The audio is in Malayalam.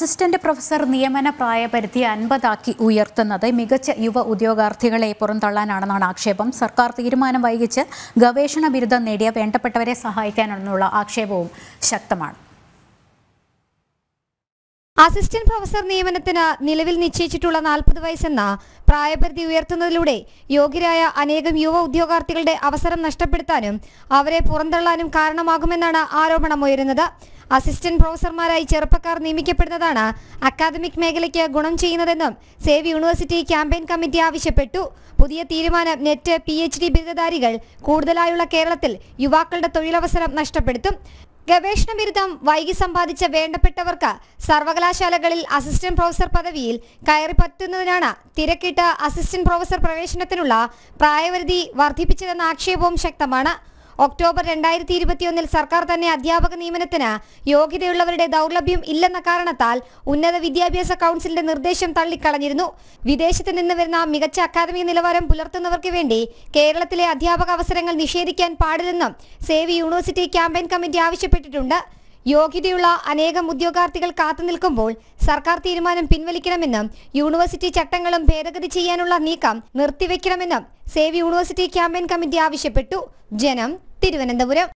അസിസ്റ്റന്റ് പ്രൊഫസർ നിയമന പ്രായപരിധി അൻപതാക്കി ഉയർത്തുന്നത് മികച്ച യുവ ഉദ്യോഗാർത്ഥികളെ പുറന്തള്ളാനാണെന്നാണ് ആക്ഷേപം സർക്കാർ തീരുമാനം വൈകിച്ച് ഗവേഷണ ബിരുദം നേടിയ വേണ്ടപ്പെട്ടവരെ സഹായിക്കാനെന്നുള്ള ആക്ഷേപവും ശക്തമാണ് അസിസ്റ്റന്റ് പ്രൊഫസർ നിയമനത്തിന് നിലവിൽ നിശ്ചയിച്ചിട്ടുള്ള നാൽപ്പത് വയസ്സെന്ന പ്രായപരിധി ഉയർത്തുന്നതിലൂടെ യോഗ്യരായ അനേകം യുവ ഉദ്യോഗാർത്ഥികളുടെ അവസരം നഷ്ടപ്പെടുത്താനും അവരെ പുറന്തള്ളാനും കാരണമാകുമെന്നാണ് ആരോപണമുയരുന്നത് അസിസ്റ്റന്റ് പ്രൊഫസർമാരായി ചെറുപ്പക്കാർ നിയമിക്കപ്പെടുന്നതാണ് അക്കാദമിക് മേഖലയ്ക്ക് ഗുണം ചെയ്യുന്നതെന്നും സേവ് യൂണിവേഴ്സിറ്റി ക്യാമ്പയിൻ കമ്മിറ്റി ആവശ്യപ്പെട്ടു പുതിയ തീരുമാനം നെറ്റ് പി എച്ച് ഡി ബിരുദധാരികൾ കൂടുതലായുള്ള കേരളത്തിൽ യുവാക്കളുടെ തൊഴിലവസരം നഷ്ടപ്പെടുത്തും ഗവേഷണ ബിരുദം വൈകി സമ്പാദിച്ച വേണ്ടപ്പെട്ടവർക്ക് സർവകലാശാലകളിൽ അസിസ്റ്റന്റ് പ്രൊഫസർ പദവിയിൽ പറ്റുന്നതിനാണ് തിരക്കിട്ട് അസിസ്റ്റന്റ് പ്രൊഫസർ പ്രവേശനത്തിനുള്ള പ്രായപരിധി വർദ്ധിപ്പിച്ചതെന്ന ആക്ഷേപവും ശക്തമാണ് ഒക്ടോബർ രണ്ടായിരത്തി ഇരുപത്തിയൊന്നിൽ സർക്കാർ തന്നെ അധ്യാപക നിയമനത്തിന് യോഗ്യതയുള്ളവരുടെ ദൗർലഭ്യം ഇല്ലെന്ന കാരണത്താൽ ഉന്നത വിദ്യാഭ്യാസ കൗൺസിലിന്റെ നിർദ്ദേശം തള്ളിക്കളഞ്ഞിരുന്നു വിദേശത്ത് നിന്ന് വരുന്ന മികച്ച അക്കാദമിക നിലവാരം പുലർത്തുന്നവർക്ക് വേണ്ടി കേരളത്തിലെ അധ്യാപക അവസരങ്ങൾ നിഷേധിക്കാൻ പാടില്ലെന്നും സേവി യൂണിവേഴ്സിറ്റി ക്യാമ്പയിൻ കമ്മിറ്റി ആവശ്യപ്പെട്ടിട്ടുണ്ട് യോഗ്യതയുള്ള അനേകം ഉദ്യോഗാർത്ഥികൾ കാത്തുനിൽക്കുമ്പോൾ സർക്കാർ തീരുമാനം പിൻവലിക്കണമെന്നും യൂണിവേഴ്സിറ്റി ചട്ടങ്ങളും ഭേദഗതി ചെയ്യാനുള്ള നീക്കം നിർത്തിവെക്കണമെന്നും സേവ് യൂണിവേഴ്സിറ്റി ക്യാമ്പയിൻ കമ്മിറ്റി ആവശ്യപ്പെട്ടു ജനം തിരുവനന്തപുരം